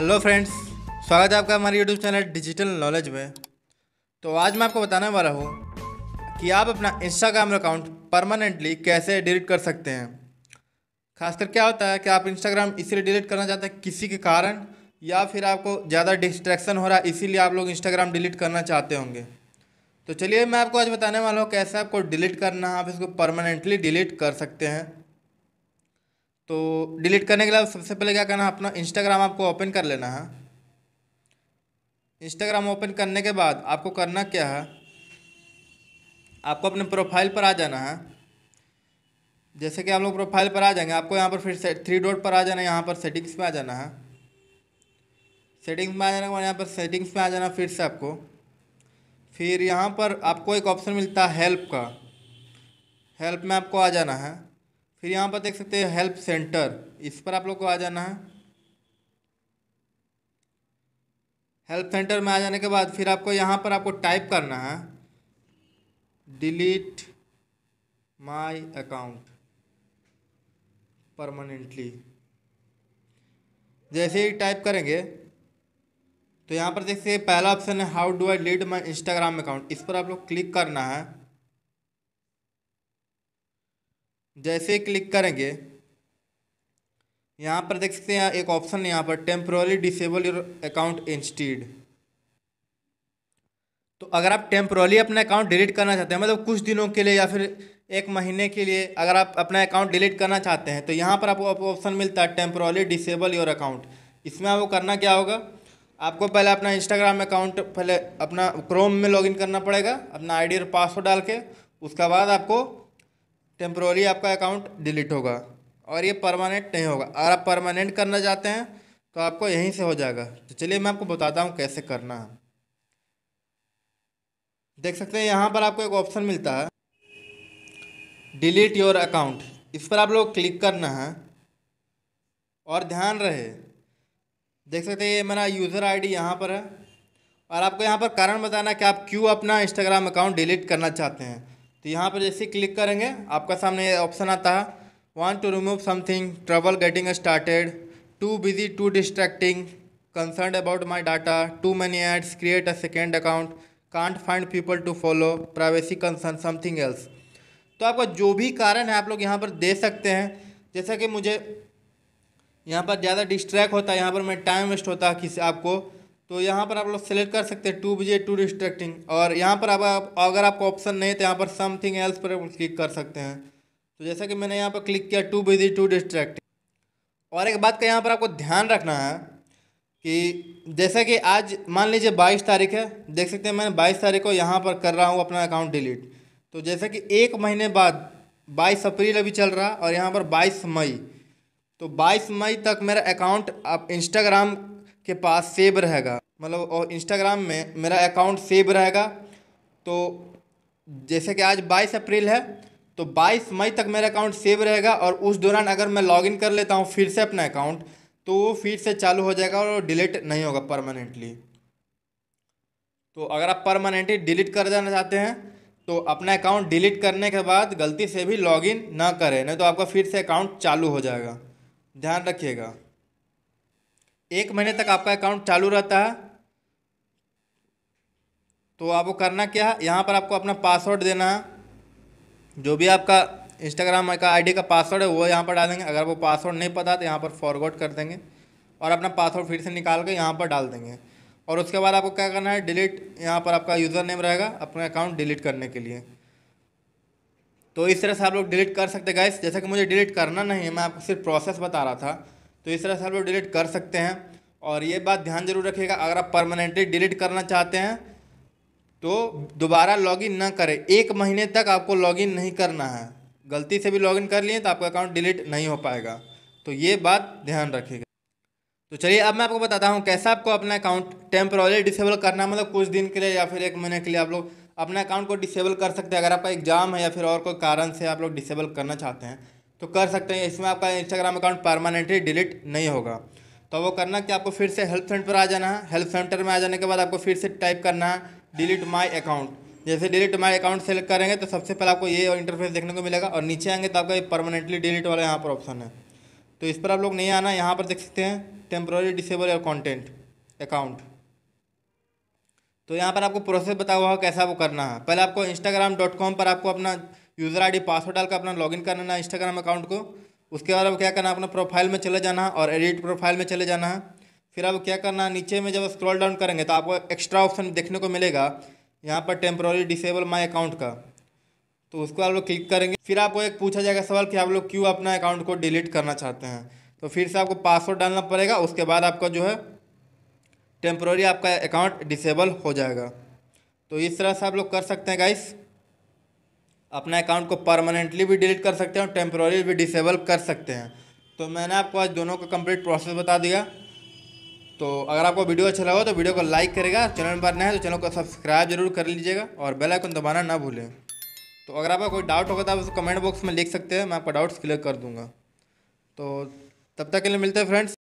hello friends स्वागत है आपका हमारे यूट्यूब चैनल डिजिटल नॉलेज में तो आज मैं आपको बताने वाला हूँ कि आप अपना इंस्टाग्राम अकाउंट परमानेंटली कैसे डिलीट कर सकते हैं खासकर क्या होता है कि आप इंस्टाग्राम इसीलिए डिलीट करना चाहते हैं किसी के कारण या फिर आपको ज़्यादा डिस्ट्रैक्शन हो रहा है इसीलिए आप लोग इंस्टाग्राम डिलीट करना चाहते होंगे तो चलिए मैं आपको आज बताने वाला हूँ कैसे आपको डिलीट करना है आप इसको परमानेंटली डिलीट कर सकते हैं तो डिलीट करने के लिए सबसे पहले क्या करना है अपना इंस्टाग्राम आपको ओपन कर लेना है इंस्टाग्राम ओपन करने के बाद आपको करना क्या है आपको अपने प्रोफाइल पर आ जाना है जैसे कि आप लोग प्रोफाइल पर आ जाएंगे आपको यहाँ पर फिर थ्री डॉट पर आ जाना है यहाँ पर सेटिंग्स में आ जाना है सेटिंग्स में आ जाने के बाद यहाँ पर सेटिंग्स में आ जाना फिर से आपको फिर यहाँ पर आपको एक ऑप्शन मिलता है हेल्प का हेल्प में आपको आ जाना है फिर यहाँ पर देख सकते हैं हेल्प सेंटर इस पर आप लोग को आ जाना है हेल्प सेंटर में आ जाने के बाद फिर आपको यहाँ पर आपको टाइप करना है डिलीट माय अकाउंट परमानेंटली जैसे ही टाइप करेंगे तो यहाँ पर सकते पहला ऑप्शन है how do I lead my Instagram account इस पर आप लोग क्लिक करना है जैसे क्लिक करेंगे यहाँ पर देख सकते हैं एक ऑप्शन है यहाँ पर temporarily disable your account instead तो अगर आप टेम्प्रोली अपना अकाउंट डिलीट करना चाहते हैं मतलब कुछ दिनों के लिए या फिर एक महीने के लिए अगर आप अपना अकाउंट डिलीट करना चाहते हैं तो यहाँ पर आपको ऑप्शन मिलता है टेम्प्रोली डिसेबल योर अकाउंट इसमें आपको करना क्या होगा आपको पहले अपना इंस्टाग्राम अकाउंट पहले अपना क्रोम में लॉगिन करना पड़ेगा अपना आईडी और पासवर्ड डाल के उसके बाद आपको टेम्प्रोरी आपका अकाउंट डिलीट होगा और ये परमानेंट नहीं होगा अगर आप परमानेंट करना चाहते हैं तो आपको यहीं से हो जाएगा तो चलिए मैं आपको बताता हूँ कैसे करना है देख सकते हैं यहाँ पर आपको एक ऑप्शन मिलता है डिलीट योर अकाउंट इस पर आप लोग क्लिक करना है और ध्यान रहे देख सकते हैं ये मेरा यूज़र आईडी डी यहाँ पर है और आपको यहाँ पर कारण बताना है कि आप क्यों अपना इंस्टाग्राम अकाउंट डिलीट करना चाहते हैं तो यहाँ पर जैसे क्लिक करेंगे आपका सामने ऑप्शन आता है want to remove something trouble getting started too busy too distracting concern about my data too many ads create a second account can't find people to follow privacy concern something else तो आपका जो भी कारण है आप लोग यहाँ पर दे सकते हैं जैसा कि मुझे यहाँ पर ज़्यादा डिस्ट्रैक्ट होता है यहाँ पर मैं टाइम वेस्ट होता है किसी आपको तो यहाँ पर आप लोग सेलेक्ट कर सकते हैं टू बजे टू डिस्ट्रैक्टिंग और यहाँ पर अब आप अगर आपको ऑप्शन नहीं तो यहाँ पर समथिंग एल्स पर क्लिक कर सकते हैं तो जैसा कि मैंने यहाँ पर क्लिक किया टू बिजी टू डिस्ट्रैक्टिंग और एक बात का यहाँ पर आपको ध्यान रखना है कि जैसा कि आज मान लीजिए बाईस तारीख है देख सकते हैं मैंने बाईस तारीख को यहाँ पर कर रहा हूँ अपना अकाउंट डिलीट तो जैसा कि एक महीने बाद बाईस अप्रैल अभी चल रहा और यहाँ पर बाईस मई तो 22 मई तक मेरा अकाउंट आप इंस्टाग्राम के पास सेव रहेगा मतलब और इंस्टाग्राम में मेरा अकाउंट सेव रहेगा तो जैसे कि आज बाईस अप्रैल है तो बाईस मई तक मेरा अकाउंट सेव रहेगा और उस दौरान अगर मैं लॉगिन कर लेता हूँ फिर से अपना अकाउंट तो वो फिर से चालू हो जाएगा और डिलीट नहीं होगा परमानेंटली तो अगर आप परमानेंटली डिलीट कर जाना चाहते हैं तो अपना अकाउंट डिलीट करने के बाद गलती से भी लॉगिन ना करें नहीं तो आपका फिर से अकाउंट चालू हो जाएगा ध्यान रखिएगा एक महीने तक आपका अकाउंट चालू रहता है तो आपको करना क्या है यहाँ पर आपको अपना पासवर्ड देना है जो भी आपका इंस्टाग्राम का आईडी का पासवर्ड है वो यहाँ पर डालेंगे अगर वो पासवर्ड नहीं पता तो यहाँ पर फॉरवर्ड कर देंगे और अपना पासवर्ड फिर से निकाल कर यहाँ पर डाल देंगे और उसके बाद आपको क्या करना है डिलीट यहाँ पर आपका यूज़र नेम रहेगा अपना अकाउंट डिलीट करने के लिए तो इस तरह से आप लोग डिलीट कर सकते गैस जैसे कि मुझे डिलीट करना नहीं है मैं आपको सिर्फ प्रोसेस बता रहा था तो इस तरह से आप लोग डिलीट कर सकते हैं और ये बात ध्यान जरूर रखिएगा अगर आप परमानेंटली डिलीट करना चाहते हैं तो दोबारा लॉगिन ना करें एक महीने तक आपको लॉगिन नहीं करना है गलती से भी लॉगिन कर लिए तो आपका अकाउंट डिलीट नहीं हो पाएगा तो ये बात ध्यान रखिएगा तो चलिए अब मैं आपको बताता हूँ कैसा आपको अपना अकाउंट टेम्प्रोरी डिसेबल करना है मतलब कुछ दिन के लिए या फिर एक महीने के लिए आप लोग अपना अकाउंट को डिसेबल कर सकते हैं अगर आपका एग्जाम है या फिर और कोई कारण से आप लोग डिसेबल करना चाहते हैं तो कर सकते हैं इसमें आपका इंस्टाग्राम अकाउंट परमानेंटली डिलीट नहीं होगा तो वो करना कि आपको फिर से हेल्प सेंटर पर आ जाना है हेल्प सेंटर में आ जाने के बाद आपको फिर से टाइप करना है डिलीट माई अकाउंट जैसे डिलीट माई अकाउंट सेलेक्ट करेंगे तो सबसे पहले आपको ये इंटरफेस देखने को मिलेगा और नीचे आएंगे तो आपका ये परमानेंटली डिलीट वाला यहाँ पर ऑप्शन है तो इस पर आप लोग नहीं आना यहाँ पर देख सकते हैं temporary disable your content account तो यहाँ पर आपको प्रोसेस बता हुआ कैसा वो करना है पहले आपको इंस्टाग्राम डॉट कॉम पर आपको अपना यूज़र आईडी पासवर्ड डालकर अपना लॉगिन करना है इंस्टाग्राम अकाउंट को उसके बाद अब क्या करना है अपना प्रोफाइल में चले जाना है और एडिट प्रोफाइल में चले जाना है फिर अब क्या करना है नीचे में जब स्क्रॉल डाउन करेंगे तो आपको एक्स्ट्रा ऑप्शन देखने को मिलेगा यहाँ पर टेम्प्रोरी डिसेबल माई अकाउंट का तो उसको आप लोग क्लिक करेंगे फिर आपको एक पूछा जाएगा सवाल कि आप लोग क्यों अपना अकाउंट को डिलीट करना चाहते हैं तो फिर से आपको पासवर्ड डालना पड़ेगा उसके बाद आपका जो है टेम्प्रोरी आपका अकाउंट डिसेबल हो जाएगा तो इस तरह से आप लोग कर सकते हैं गाइस अपना अकाउंट को परमानेंटली भी डिलीट कर सकते हैं और टेम्प्रोरी भी डिसेबल कर सकते हैं तो मैंने आपको आज दोनों का कंप्लीट प्रोसेस बता दिया तो अगर आपको वीडियो अच्छा लगा तो वीडियो को लाइक करेगा चैनल पर नए हैं तो चैनल को सब्सक्राइब जरूर कर लीजिएगा और बेल आइकन दबाना ना भूलें तो अगर आपका कोई डाउट होगा तो आप उसको कमेंट बॉक्स में लिख सकते हैं मैं आपका डाउट्स क्लियर कर दूंगा तो तब तक के लिए मिलते हैं फ्रेंड्स